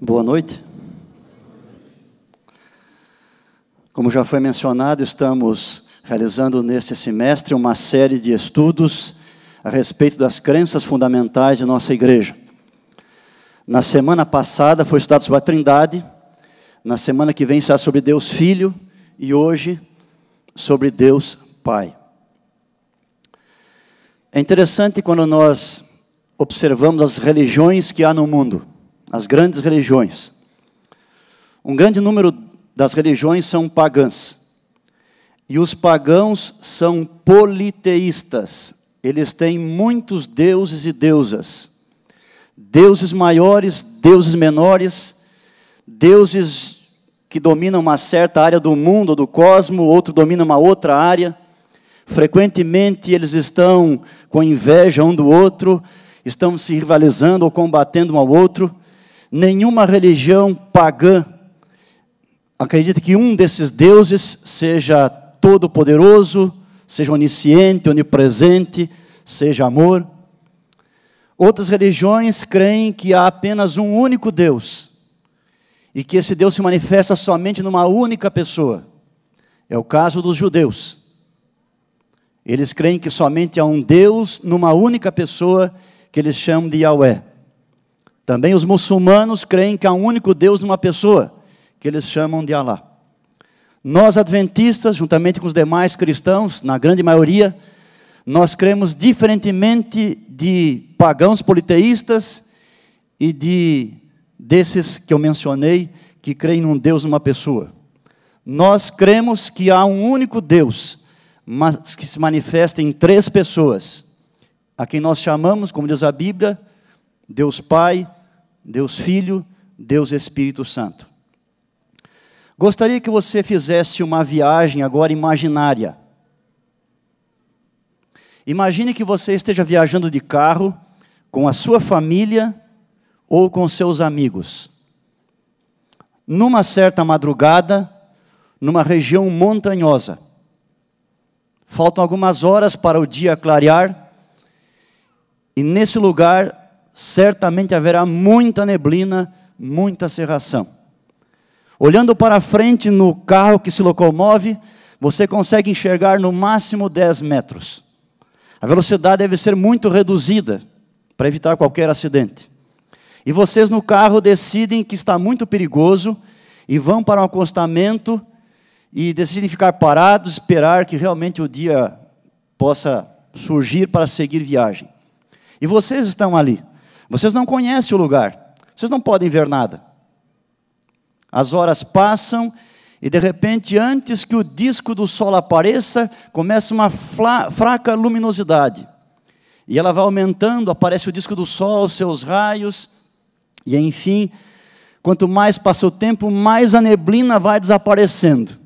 Boa noite. Como já foi mencionado, estamos realizando neste semestre uma série de estudos a respeito das crenças fundamentais de nossa igreja. Na semana passada foi estudado sobre a Trindade, na semana que vem será sobre Deus Filho e hoje sobre Deus Pai. É interessante quando nós observamos as religiões que há no mundo as grandes religiões. Um grande número das religiões são pagãs. E os pagãos são politeístas. Eles têm muitos deuses e deusas. Deuses maiores, deuses menores, deuses que dominam uma certa área do mundo, do cosmo, outro domina uma outra área. Frequentemente eles estão com inveja um do outro, estão se rivalizando ou combatendo um ao outro nenhuma religião pagã acredita que um desses deuses seja todo-poderoso, seja onisciente, onipresente, seja amor. Outras religiões creem que há apenas um único Deus e que esse Deus se manifesta somente numa única pessoa. É o caso dos judeus. Eles creem que somente há um Deus numa única pessoa que eles chamam de Yahweh. Também os muçulmanos creem que há um único Deus numa pessoa, que eles chamam de Alá. Nós adventistas, juntamente com os demais cristãos, na grande maioria, nós cremos diferentemente de pagãos politeístas e de desses que eu mencionei que creem num Deus numa pessoa. Nós cremos que há um único Deus, mas que se manifesta em três pessoas, a quem nós chamamos, como diz a Bíblia, Deus Pai, Deus Filho, Deus Espírito Santo. Gostaria que você fizesse uma viagem agora imaginária. Imagine que você esteja viajando de carro com a sua família ou com seus amigos. Numa certa madrugada, numa região montanhosa. Faltam algumas horas para o dia clarear, e nesse lugar certamente haverá muita neblina, muita cerração. Olhando para frente no carro que se locomove, você consegue enxergar no máximo 10 metros. A velocidade deve ser muito reduzida para evitar qualquer acidente. E vocês no carro decidem que está muito perigoso e vão para um acostamento e decidem ficar parados, esperar que realmente o dia possa surgir para seguir viagem. E vocês estão ali. Vocês não conhecem o lugar, vocês não podem ver nada. As horas passam e de repente, antes que o disco do sol apareça, começa uma fraca luminosidade. E ela vai aumentando, aparece o disco do sol, seus raios, e enfim, quanto mais passa o tempo, mais a neblina vai desaparecendo,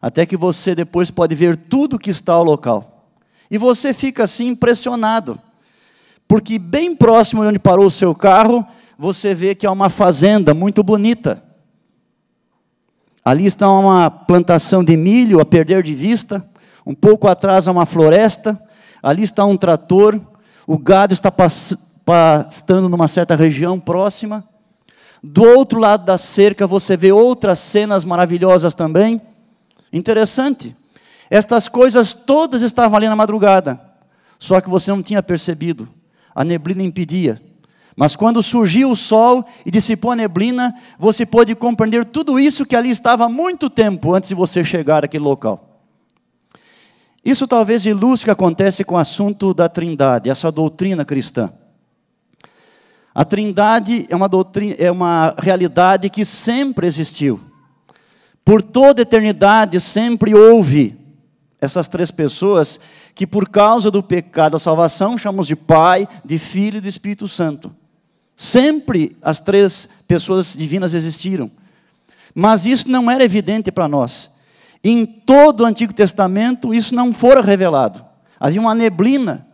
até que você depois pode ver tudo que está ao local. E você fica assim impressionado. Porque bem próximo de onde parou o seu carro, você vê que é uma fazenda muito bonita. Ali está uma plantação de milho a perder de vista, um pouco atrás há uma floresta, ali está um trator, o gado está pastando numa certa região próxima. Do outro lado da cerca você vê outras cenas maravilhosas também. Interessante. Estas coisas todas estavam ali na madrugada, só que você não tinha percebido a neblina impedia. Mas quando surgiu o sol e dissipou a neblina, você pôde compreender tudo isso que ali estava há muito tempo antes de você chegar àquele local. Isso talvez ilustre o que acontece com o assunto da Trindade, essa doutrina cristã. A Trindade é uma, doutrina, é uma realidade que sempre existiu. Por toda eternidade sempre houve essas três pessoas que, por causa do pecado, a salvação chamamos de Pai, de Filho e do Espírito Santo. Sempre as três pessoas divinas existiram. Mas isso não era evidente para nós. Em todo o Antigo Testamento, isso não fora revelado. Havia uma neblina.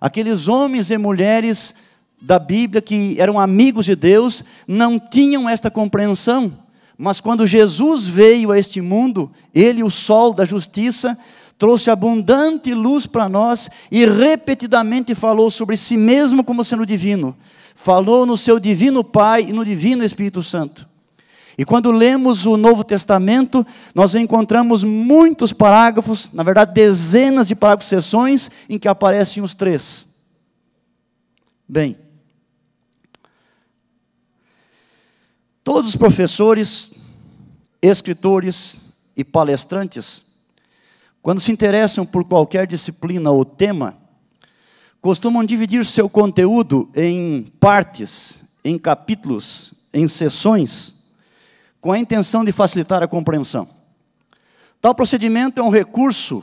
Aqueles homens e mulheres da Bíblia que eram amigos de Deus não tinham esta compreensão. Mas quando Jesus veio a este mundo, ele, o sol da justiça, trouxe abundante luz para nós e repetidamente falou sobre si mesmo como sendo divino. Falou no seu divino Pai e no divino Espírito Santo. E quando lemos o Novo Testamento, nós encontramos muitos parágrafos, na verdade, dezenas de parágrafos, sessões, em que aparecem os três. Bem, todos os professores, escritores e palestrantes quando se interessam por qualquer disciplina ou tema, costumam dividir seu conteúdo em partes, em capítulos, em sessões, com a intenção de facilitar a compreensão. Tal procedimento é um recurso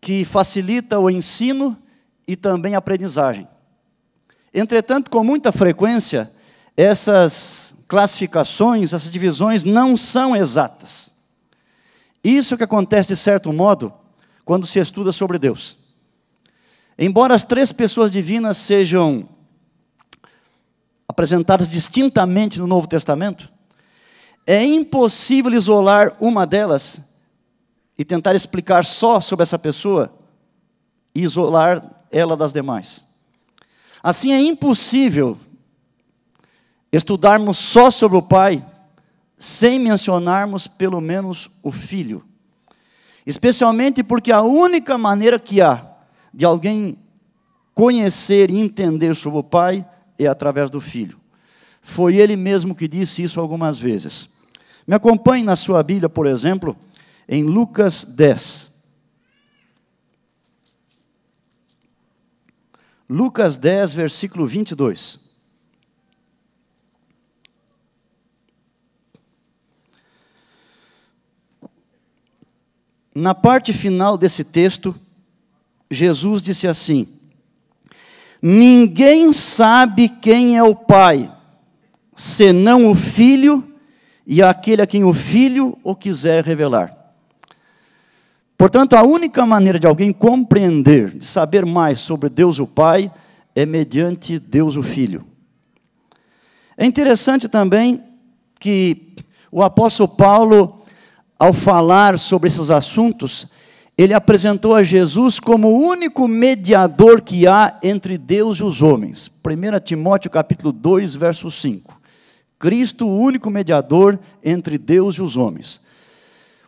que facilita o ensino e também a aprendizagem. Entretanto, com muita frequência, essas classificações, essas divisões não são exatas. Isso é que acontece de certo modo quando se estuda sobre Deus. Embora as três pessoas divinas sejam apresentadas distintamente no Novo Testamento, é impossível isolar uma delas e tentar explicar só sobre essa pessoa e isolar ela das demais. Assim é impossível estudarmos só sobre o Pai sem mencionarmos pelo menos o filho. Especialmente porque a única maneira que há de alguém conhecer e entender sobre o pai é através do filho. Foi ele mesmo que disse isso algumas vezes. Me acompanhe na sua Bíblia, por exemplo, em Lucas 10. Lucas 10, versículo 22. na parte final desse texto, Jesus disse assim: Ninguém sabe quem é o Pai, senão o Filho e aquele a quem o Filho o quiser revelar. Portanto, a única maneira de alguém compreender, de saber mais sobre Deus o Pai, é mediante Deus o Filho. É interessante também que o apóstolo Paulo ao falar sobre esses assuntos, ele apresentou a Jesus como o único mediador que há entre Deus e os homens. 1 Timóteo capítulo 2, verso 5. Cristo, o único mediador entre Deus e os homens.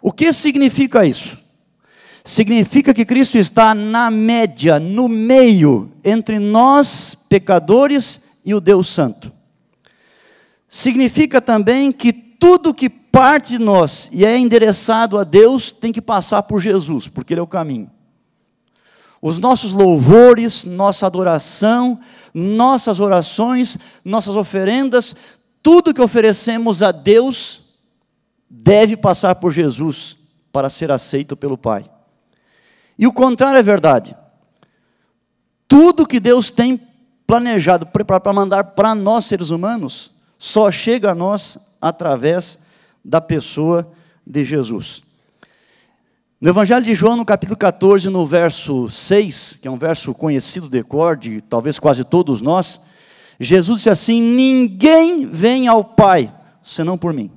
O que significa isso? Significa que Cristo está na média, no meio, entre nós, pecadores, e o Deus Santo. Significa também que tudo que parte de nós e é endereçado a Deus tem que passar por Jesus, porque Ele é o caminho. Os nossos louvores, nossa adoração, nossas orações, nossas oferendas, tudo que oferecemos a Deus deve passar por Jesus para ser aceito pelo Pai. E o contrário é verdade. Tudo que Deus tem planejado para mandar para nós seres humanos só chega a nós através da pessoa de Jesus. No Evangelho de João, no capítulo 14, no verso 6, que é um verso conhecido de cor, de talvez quase todos nós, Jesus disse assim: Ninguém vem ao Pai senão por mim.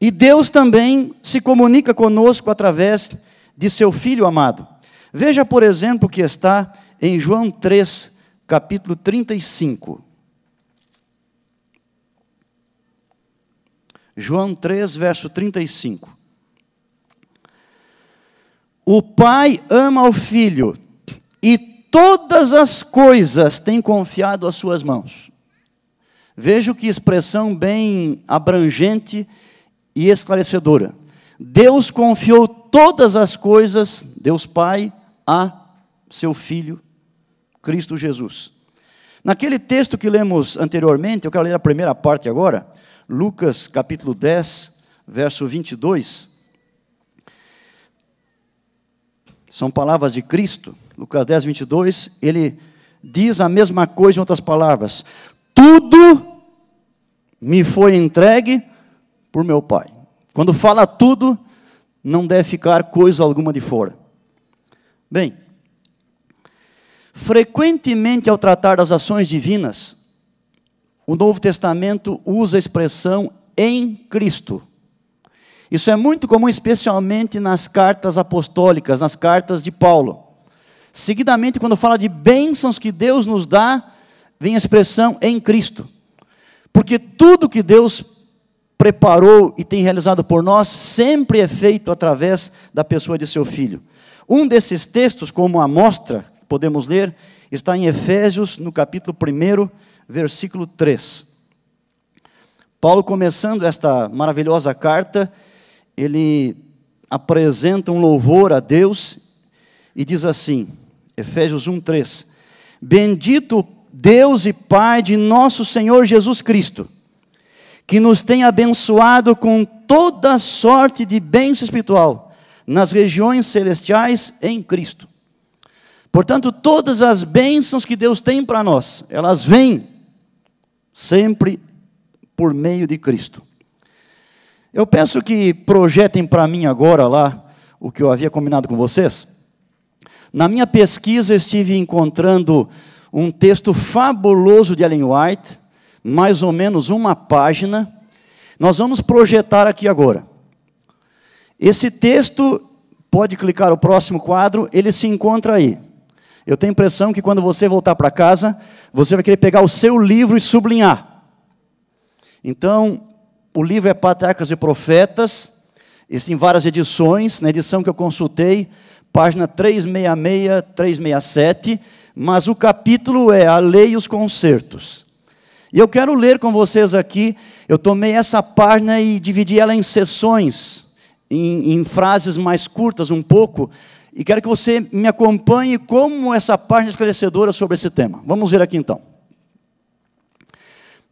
E Deus também se comunica conosco através de seu Filho amado. Veja, por exemplo, o que está em João 3, capítulo 35. João 3, verso 35. O pai ama o filho e todas as coisas tem confiado às suas mãos. Vejo que expressão bem abrangente e esclarecedora. Deus confiou todas as coisas, Deus Pai, a seu filho Cristo Jesus. Naquele texto que lemos anteriormente, eu quero ler a primeira parte agora. Lucas capítulo 10, verso 22. São palavras de Cristo. Lucas 10, 22. Ele diz a mesma coisa em outras palavras: Tudo me foi entregue por meu Pai. Quando fala tudo, não deve ficar coisa alguma de fora. Bem, frequentemente ao tratar das ações divinas, o Novo Testamento usa a expressão em Cristo. Isso é muito comum, especialmente nas cartas apostólicas, nas cartas de Paulo. Seguidamente, quando fala de bênçãos que Deus nos dá, vem a expressão em Cristo. Porque tudo que Deus preparou e tem realizado por nós sempre é feito através da pessoa de seu filho. Um desses textos, como amostra, podemos ler, está em Efésios, no capítulo 1, versículo 3. Paulo, começando esta maravilhosa carta, ele apresenta um louvor a Deus e diz assim, Efésios 1, 3: Bendito Deus e Pai de nosso Senhor Jesus Cristo, que nos tem abençoado com toda sorte de bênção espiritual nas regiões celestiais em Cristo. Portanto, todas as bênçãos que Deus tem para nós, elas vêm sempre por meio de Cristo. Eu peço que projetem para mim agora lá o que eu havia combinado com vocês. Na minha pesquisa eu estive encontrando um texto fabuloso de Ellen White, mais ou menos uma página. Nós vamos projetar aqui agora. Esse texto, pode clicar o próximo quadro, ele se encontra aí. Eu tenho a impressão que quando você voltar para casa, você vai querer pegar o seu livro e sublinhar. Então, o livro é Patriarcas e Profetas, existem várias edições, na edição que eu consultei, página 366, 367, mas o capítulo é A Lei e os Concertos. E eu quero ler com vocês aqui, eu tomei essa página e dividi ela em sessões, em, em frases mais curtas um pouco, e quero que você me acompanhe como essa página esclarecedora sobre esse tema. Vamos ver aqui então.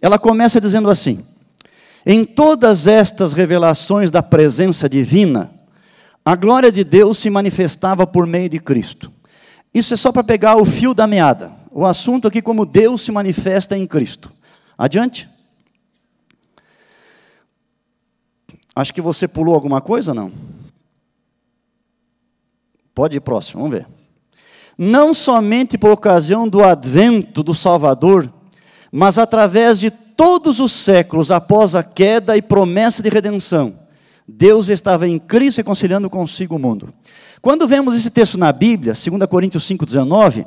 Ela começa dizendo assim: Em todas estas revelações da presença divina, a glória de Deus se manifestava por meio de Cristo. Isso é só para pegar o fio da meada. O assunto aqui como Deus se manifesta em Cristo. Adiante. Acho que você pulou alguma coisa, não? Pode ir próximo, vamos ver. Não somente por ocasião do advento do Salvador, mas através de todos os séculos após a queda e promessa de redenção, Deus estava em Cristo reconciliando consigo o mundo. Quando vemos esse texto na Bíblia, 2 Coríntios 5,19,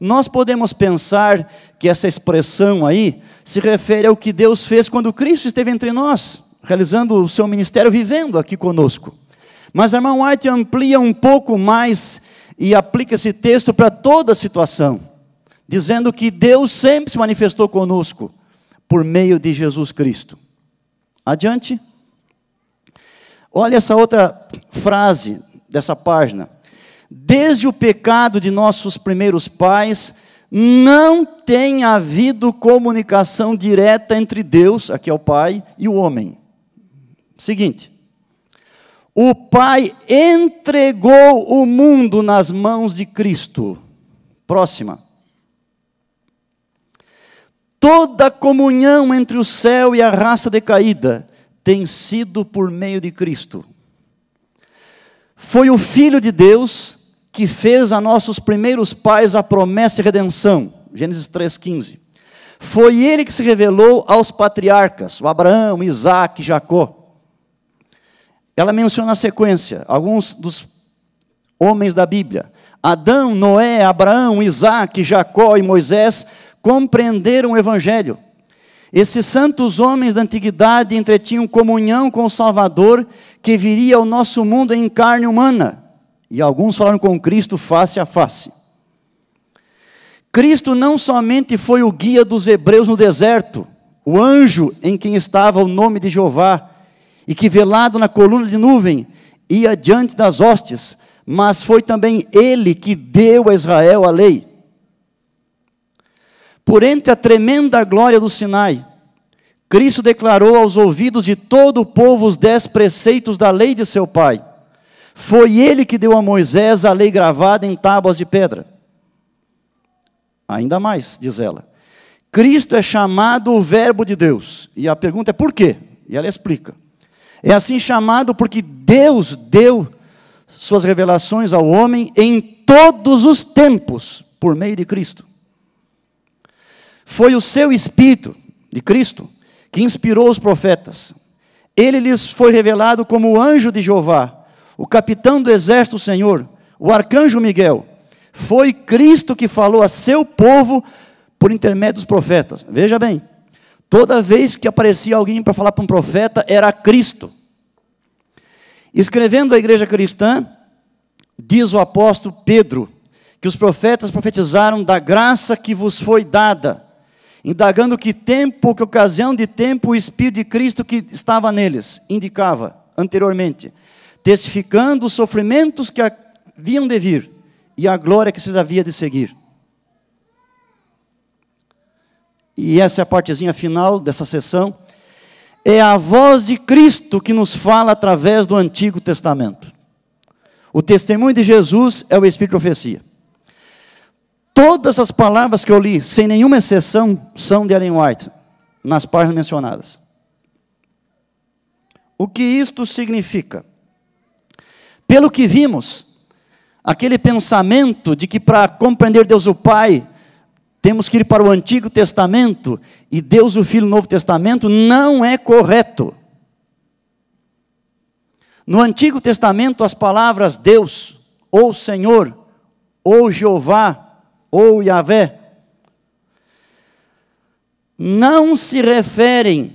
nós podemos pensar que essa expressão aí se refere ao que Deus fez quando Cristo esteve entre nós, realizando o seu ministério, vivendo aqui conosco. Mas a irmã White amplia um pouco mais e aplica esse texto para toda a situação, dizendo que Deus sempre se manifestou conosco por meio de Jesus Cristo. Adiante. Olha essa outra frase dessa página. Desde o pecado de nossos primeiros pais, não tem havido comunicação direta entre Deus, aqui é o Pai, e o homem. Seguinte, o Pai entregou o mundo nas mãos de Cristo. Próxima. Toda comunhão entre o céu e a raça decaída tem sido por meio de Cristo. Foi o Filho de Deus que fez a nossos primeiros pais a promessa e redenção. Gênesis 3,15. Foi ele que se revelou aos patriarcas, o Abraão, Isaac, Jacó. Ela menciona a sequência, alguns dos homens da Bíblia. Adão, Noé, Abraão, Isaac, Jacó e Moisés compreenderam o Evangelho. Esses santos homens da antiguidade entretinham comunhão com o Salvador que viria ao nosso mundo em carne humana. E alguns falaram com Cristo face a face. Cristo não somente foi o guia dos hebreus no deserto, o anjo em quem estava o nome de Jeová, e que velado na coluna de nuvem ia diante das hostes, mas foi também ele que deu a Israel a lei. Por entre a tremenda glória do Sinai, Cristo declarou aos ouvidos de todo o povo os dez preceitos da lei de seu pai. Foi ele que deu a Moisés a lei gravada em tábuas de pedra. Ainda mais, diz ela. Cristo é chamado o Verbo de Deus. E a pergunta é por quê? E ela explica. É assim chamado porque Deus deu suas revelações ao homem em todos os tempos por meio de Cristo. Foi o seu espírito de Cristo que inspirou os profetas. Ele lhes foi revelado como o anjo de Jeová, o capitão do exército do Senhor, o arcanjo Miguel. Foi Cristo que falou a seu povo por intermédio dos profetas. Veja bem, Toda vez que aparecia alguém para falar para um profeta, era Cristo. Escrevendo a igreja cristã, diz o apóstolo Pedro, que os profetas profetizaram da graça que vos foi dada, indagando que tempo, que ocasião de tempo o Espírito de Cristo que estava neles, indicava anteriormente, testificando os sofrimentos que haviam de vir e a glória que se havia de seguir. e essa é a partezinha final dessa sessão, é a voz de Cristo que nos fala através do Antigo Testamento. O testemunho de Jesus é o Espírito de Profecia. Todas as palavras que eu li, sem nenhuma exceção, são de Ellen White, nas páginas mencionadas. O que isto significa? Pelo que vimos, aquele pensamento de que para compreender Deus o Pai, temos que ir para o Antigo Testamento e Deus o Filho no Novo Testamento não é correto. No Antigo Testamento, as palavras Deus, ou Senhor, ou Jeová, ou Yahvé, não se referem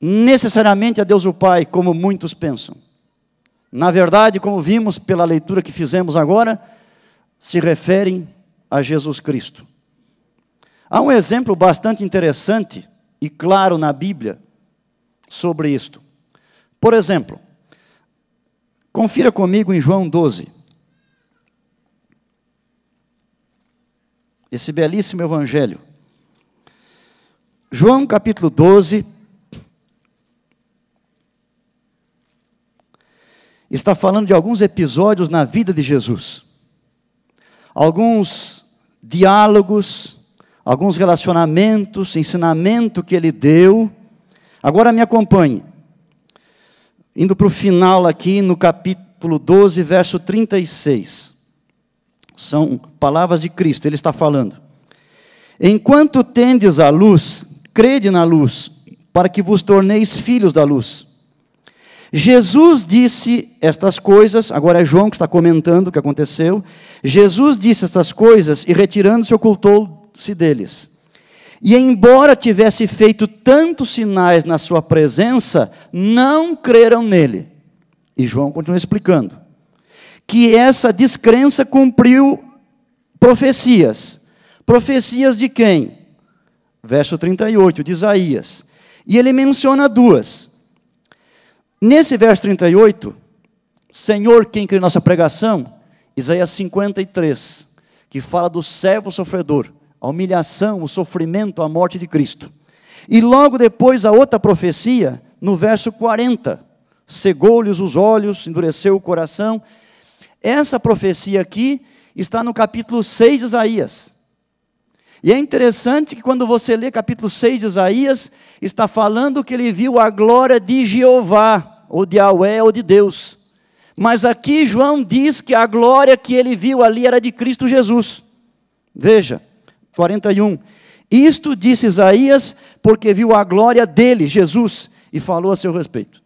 necessariamente a Deus o Pai, como muitos pensam. Na verdade, como vimos pela leitura que fizemos agora, se referem a Jesus Cristo. Há um exemplo bastante interessante e claro na Bíblia sobre isto. Por exemplo, confira comigo em João 12. Esse belíssimo evangelho. João capítulo 12 está falando de alguns episódios na vida de Jesus. Alguns diálogos, alguns relacionamentos, ensinamento que ele deu. Agora me acompanhe. Indo para o final aqui, no capítulo 12, verso 36. São palavras de Cristo, ele está falando. Enquanto tendes a luz, crede na luz, para que vos torneis filhos da luz. Jesus disse estas coisas, agora é João que está comentando o que aconteceu. Jesus disse estas coisas e, retirando-se, ocultou-se deles. E, embora tivesse feito tantos sinais na sua presença, não creram nele. E João continua explicando que essa descrença cumpriu profecias. Profecias de quem? Verso 38 de Isaías. E ele menciona duas. Nesse verso 38, Senhor, quem crê nossa pregação? Isaías 53, que fala do servo sofredor, a humilhação, o sofrimento, a morte de Cristo. E logo depois a outra profecia, no verso 40, cegou-lhes os olhos, endureceu o coração. Essa profecia aqui está no capítulo 6 de Isaías. E é interessante que quando você lê capítulo 6 de Isaías, está falando que ele viu a glória de Jeová ou de Yahweh, é ou de Deus. Mas aqui João diz que a glória que ele viu ali era de Cristo Jesus. Veja, 41. Isto disse Isaías, porque viu a glória dele, Jesus, e falou a seu respeito.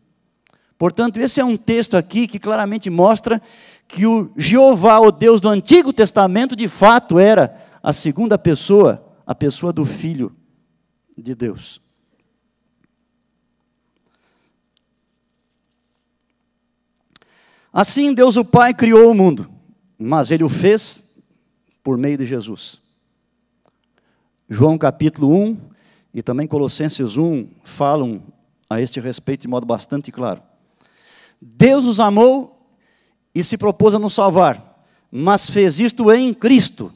Portanto, esse é um texto aqui que claramente mostra que o Jeová, o Deus do Antigo Testamento, de fato era a segunda pessoa, a pessoa do Filho de Deus. Assim, Deus o Pai criou o mundo, mas ele o fez por meio de Jesus. João capítulo 1 e também Colossenses 1 falam a este respeito de modo bastante claro. Deus nos amou e se propôs a nos salvar, mas fez isto em Cristo.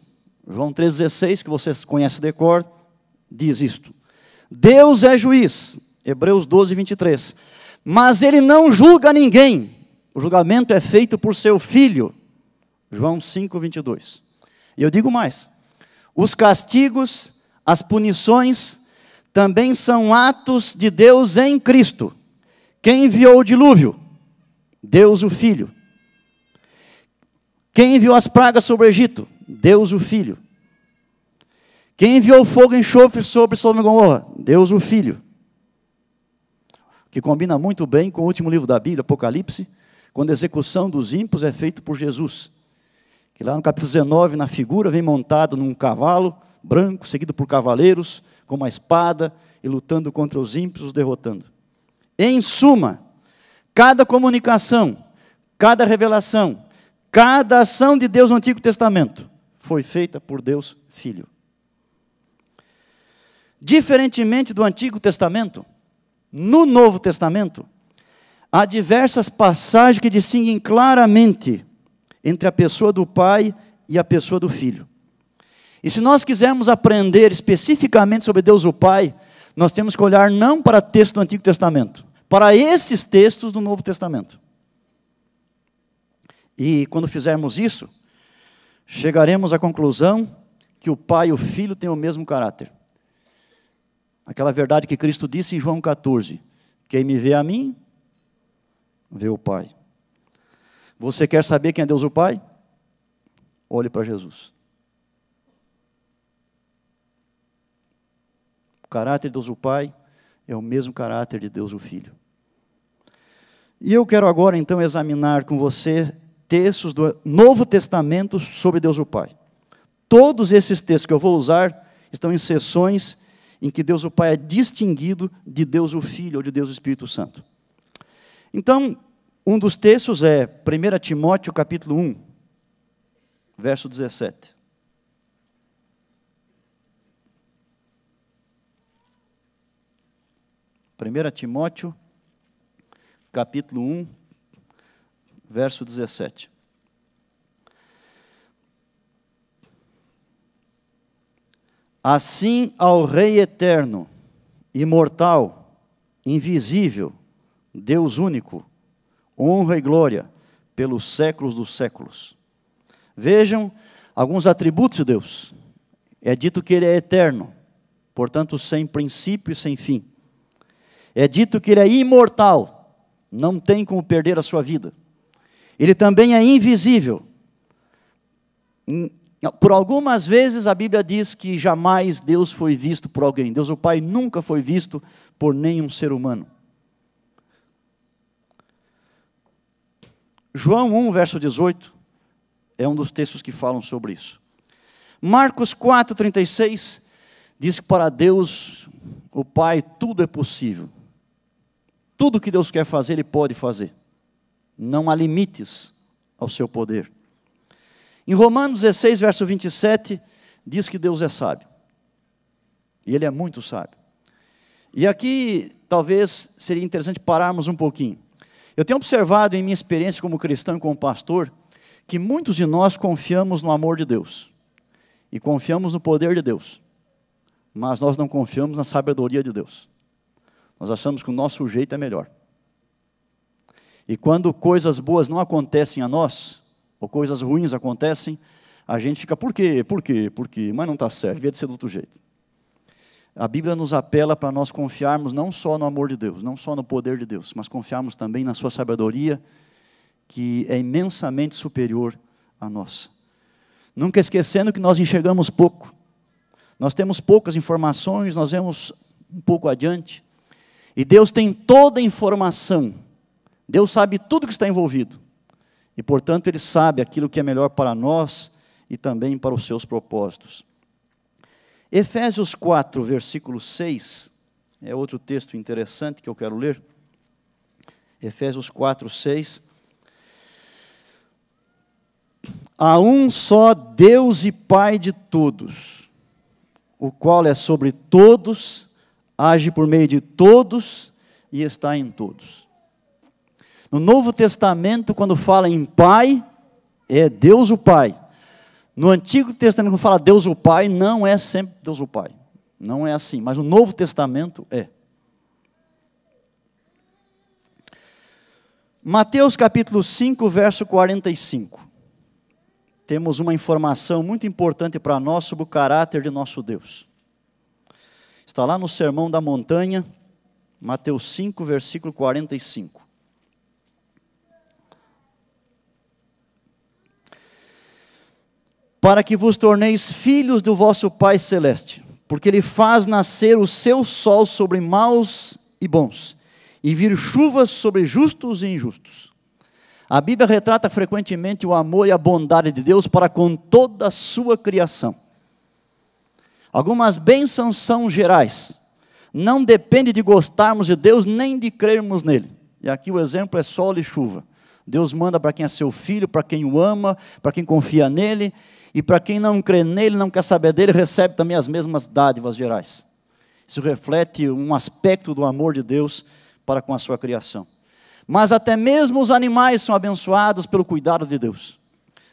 João 3,16, que vocês conhecem de cor, diz isto. Deus é juiz, Hebreus 12, 23. Mas ele não julga ninguém o julgamento é feito por seu filho. João 5, 22. E eu digo mais: os castigos, as punições, também são atos de Deus em Cristo. Quem enviou o dilúvio? Deus o Filho. Quem enviou as pragas sobre o Egito? Deus o Filho. Quem enviou fogo e enxofre sobre Sodoma e Gomorra? Deus o Filho. Que combina muito bem com o último livro da Bíblia, Apocalipse, quando a execução dos ímpios é feita por Jesus. Que lá no capítulo 19, na figura, vem montado num cavalo branco, seguido por cavaleiros, com uma espada, e lutando contra os ímpios, os derrotando. Em suma, cada comunicação, cada revelação, cada ação de Deus no Antigo Testamento foi feita por Deus Filho. Diferentemente do Antigo Testamento, no Novo Testamento, há diversas passagens que distinguem claramente entre a pessoa do pai e a pessoa do filho. E se nós quisermos aprender especificamente sobre Deus o Pai, nós temos que olhar não para texto do Antigo Testamento, para esses textos do Novo Testamento. E quando fizermos isso, chegaremos à conclusão que o Pai e o Filho têm o mesmo caráter. Aquela verdade que Cristo disse em João 14: Quem me vê a mim, vê o Pai. Você quer saber quem é Deus o Pai? Olhe para Jesus. O caráter de Deus o Pai é o mesmo caráter de Deus o Filho. E eu quero agora então examinar com você textos do Novo Testamento sobre Deus o Pai. Todos esses textos que eu vou usar estão em sessões em que Deus o Pai é distinguido de Deus o Filho ou de Deus o Espírito Santo. Então, um dos textos é 1 Timóteo capítulo 1, verso 17. Primeira Timóteo, capítulo 1, verso 17. Assim ao Rei eterno, imortal, invisível, Deus único, honra e glória pelos séculos dos séculos. Vejam alguns atributos de Deus. É dito que Ele é eterno, portanto, sem princípio e sem fim. É dito que Ele é imortal, não tem como perder a sua vida. Ele também é invisível. Hum, por algumas vezes a Bíblia diz que jamais Deus foi visto por alguém. Deus, o Pai, nunca foi visto por nenhum ser humano. João 1, verso 18, é um dos textos que falam sobre isso. Marcos 4, 36, diz que para Deus, o Pai, tudo é possível. Tudo que Deus quer fazer, Ele pode fazer. Não há limites ao seu poder. Em Romanos 16, verso 27, diz que Deus é sábio. E Ele é muito sábio. E aqui, talvez, seria interessante pararmos um pouquinho. Eu tenho observado em minha experiência como cristão e como pastor que muitos de nós confiamos no amor de Deus e confiamos no poder de Deus, mas nós não confiamos na sabedoria de Deus. Nós achamos que o nosso jeito é melhor. E quando coisas boas não acontecem a nós, ou coisas ruins acontecem, a gente fica, por quê, por quê, por quê? Mas não está certo, devia de ser do outro jeito. A Bíblia nos apela para nós confiarmos não só no amor de Deus, não só no poder de Deus, mas confiarmos também na sua sabedoria, que é imensamente superior à nossa. Nunca esquecendo que nós enxergamos pouco. Nós temos poucas informações, nós vemos um pouco adiante. E Deus tem toda a informação. Deus sabe tudo que está envolvido. E, portanto, Ele sabe aquilo que é melhor para nós e também para os seus propósitos. Efésios 4, versículo 6, é outro texto interessante que eu quero ler. Efésios 4, 6. Há um só Deus e Pai de todos, o qual é sobre todos, age por meio de todos e está em todos. No Novo Testamento, quando fala em Pai, é Deus o Pai. No Antigo Testamento, quando fala Deus o Pai, não é sempre Deus o Pai. Não é assim, mas no Novo Testamento é. Mateus capítulo 5, verso 45. Temos uma informação muito importante para nós sobre o caráter de nosso Deus. Está lá no Sermão da Montanha, Mateus 5, versículo 45. para que vos torneis filhos do vosso Pai Celeste, porque Ele faz nascer o seu sol sobre maus e bons, e vir chuvas sobre justos e injustos. A Bíblia retrata frequentemente o amor e a bondade de Deus para com toda a sua criação. Algumas bênçãos são gerais, não depende de gostarmos de Deus nem de crermos nele. E aqui o exemplo é sol e chuva. Deus manda para quem é seu filho, para quem o ama, para quem confia nele, e para quem não crê nele, não quer saber dele, recebe também as mesmas dádivas gerais. Isso reflete um aspecto do amor de Deus para com a sua criação. Mas até mesmo os animais são abençoados pelo cuidado de Deus.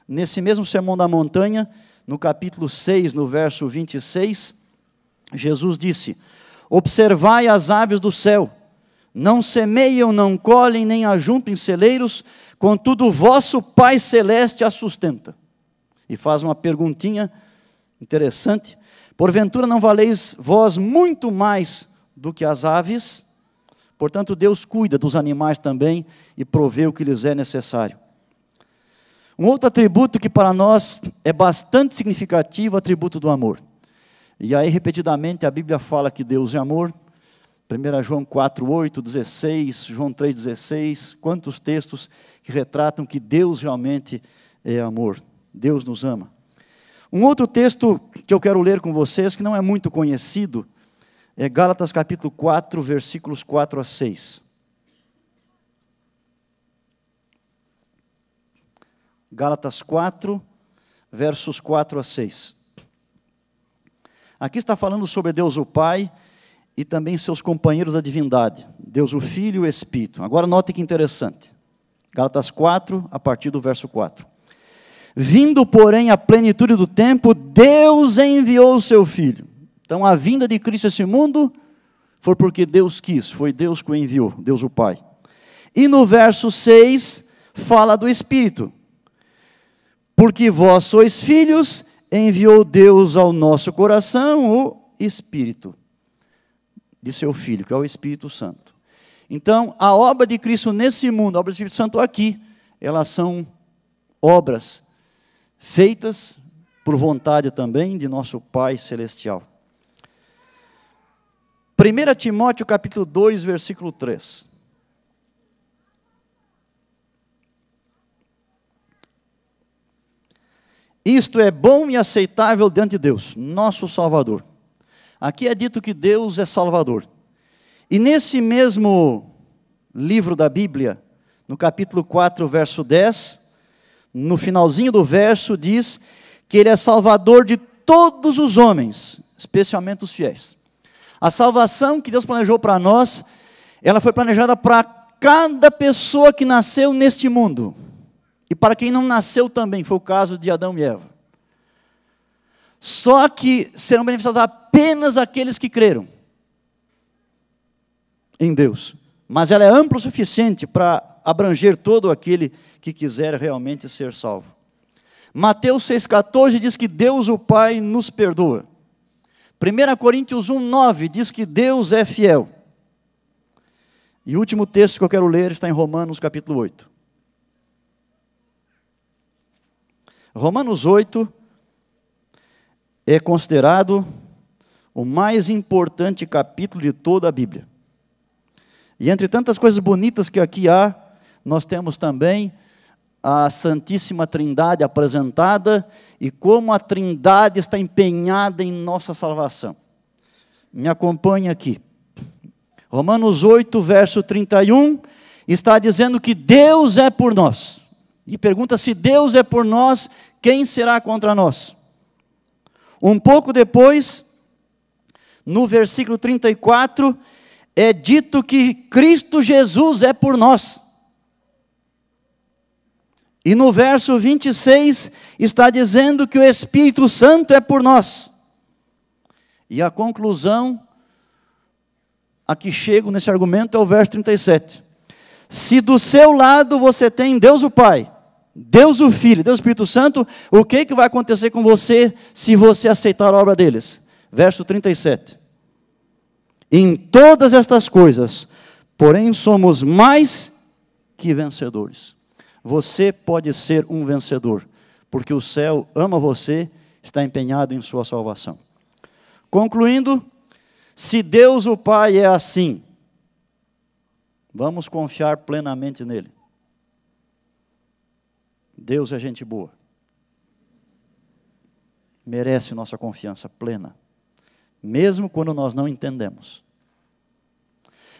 Nesse mesmo Sermão da Montanha, no capítulo 6, no verso 26, Jesus disse: Observai as aves do céu, não semeiam, não colhem, nem ajuntam em celeiros, contudo o vosso Pai Celeste as sustenta e faz uma perguntinha interessante. Porventura não valeis vós muito mais do que as aves? Portanto, Deus cuida dos animais também e provê o que lhes é necessário. Um outro atributo que para nós é bastante significativo, o atributo do amor. E aí, repetidamente, a Bíblia fala que Deus é amor. 1 João 4, 8, 16, João 3, 16, quantos textos que retratam que Deus realmente é amor. Deus nos ama. Um outro texto que eu quero ler com vocês, que não é muito conhecido, é Gálatas capítulo 4, versículos 4 a 6. Gálatas 4, versos 4 a 6. Aqui está falando sobre Deus o Pai e também seus companheiros da divindade, Deus o Filho e o Espírito. Agora notem que interessante. Gálatas 4, a partir do verso 4. Vindo, porém, a plenitude do tempo, Deus enviou o seu Filho. Então, a vinda de Cristo a esse mundo foi porque Deus quis, foi Deus que o enviou, Deus o Pai. E no verso 6, fala do Espírito. Porque vós sois filhos, enviou Deus ao nosso coração o Espírito de seu Filho, que é o Espírito Santo. Então, a obra de Cristo nesse mundo, a obra do Espírito Santo aqui, elas são obras feitas por vontade também de nosso Pai Celestial. 1 Timóteo capítulo 2, versículo 3. Isto é bom e aceitável diante de Deus, nosso Salvador. Aqui é dito que Deus é Salvador. E nesse mesmo livro da Bíblia, no capítulo 4, verso 10, no finalzinho do verso, diz que Ele é salvador de todos os homens, especialmente os fiéis. A salvação que Deus planejou para nós, ela foi planejada para cada pessoa que nasceu neste mundo. E para quem não nasceu também, foi o caso de Adão e Eva. Só que serão beneficiados apenas aqueles que creram em Deus. Mas ela é ampla o suficiente para abranger todo aquele que quiser realmente ser salvo. Mateus 6,14 diz que Deus o Pai nos perdoa. 1 Coríntios 1,9 diz que Deus é fiel. E o último texto que eu quero ler está em Romanos capítulo 8. Romanos 8 é considerado o mais importante capítulo de toda a Bíblia. E entre tantas coisas bonitas que aqui há, nós temos também a Santíssima Trindade apresentada e como a Trindade está empenhada em nossa salvação. Me acompanha aqui. Romanos 8, verso 31, está dizendo que Deus é por nós. E pergunta se Deus é por nós, quem será contra nós? Um pouco depois, no versículo 34, é dito que Cristo Jesus é por nós. E no verso 26 está dizendo que o Espírito Santo é por nós. E a conclusão a que chego nesse argumento é o verso 37. Se do seu lado você tem Deus o Pai, Deus o Filho, Deus o Espírito Santo, o que, que vai acontecer com você se você aceitar a obra deles? Verso 37. Em todas estas coisas, porém, somos mais que vencedores. Você pode ser um vencedor, porque o céu ama você, está empenhado em sua salvação. Concluindo, se Deus o Pai é assim, vamos confiar plenamente nele. Deus é gente boa. Merece nossa confiança plena, mesmo quando nós não entendemos.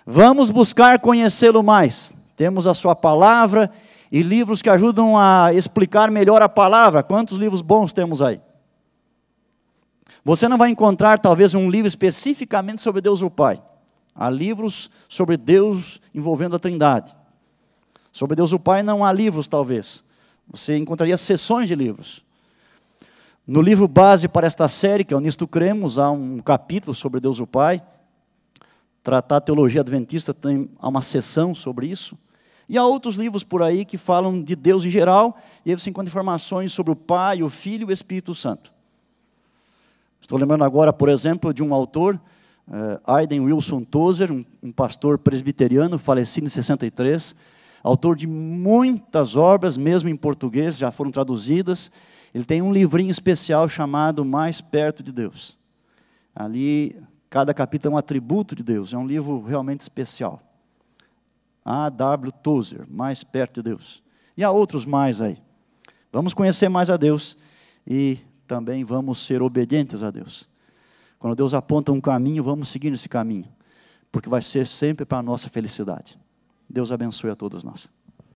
Vamos buscar conhecê-lo mais. Temos a sua palavra e livros que ajudam a explicar melhor a palavra. Quantos livros bons temos aí? Você não vai encontrar, talvez, um livro especificamente sobre Deus o Pai. Há livros sobre Deus envolvendo a Trindade. Sobre Deus o Pai não há livros, talvez. Você encontraria sessões de livros. No livro base para esta série, que é o Nisto Cremos, há um capítulo sobre Deus o Pai. Tratar a teologia adventista tem uma sessão sobre isso. E há outros livros por aí que falam de Deus em geral, e aí você encontra informações sobre o Pai, o Filho e o Espírito Santo. Estou lembrando agora, por exemplo, de um autor, uh, Aiden Wilson Tozer, um, um pastor presbiteriano, falecido em 63, autor de muitas obras, mesmo em português, já foram traduzidas. Ele tem um livrinho especial chamado Mais Perto de Deus. Ali, cada capítulo é um atributo de Deus, é um livro realmente especial. A.W. Tozer, mais perto de Deus. E há outros mais aí. Vamos conhecer mais a Deus e também vamos ser obedientes a Deus. Quando Deus aponta um caminho, vamos seguir nesse caminho, porque vai ser sempre para a nossa felicidade. Deus abençoe a todos nós.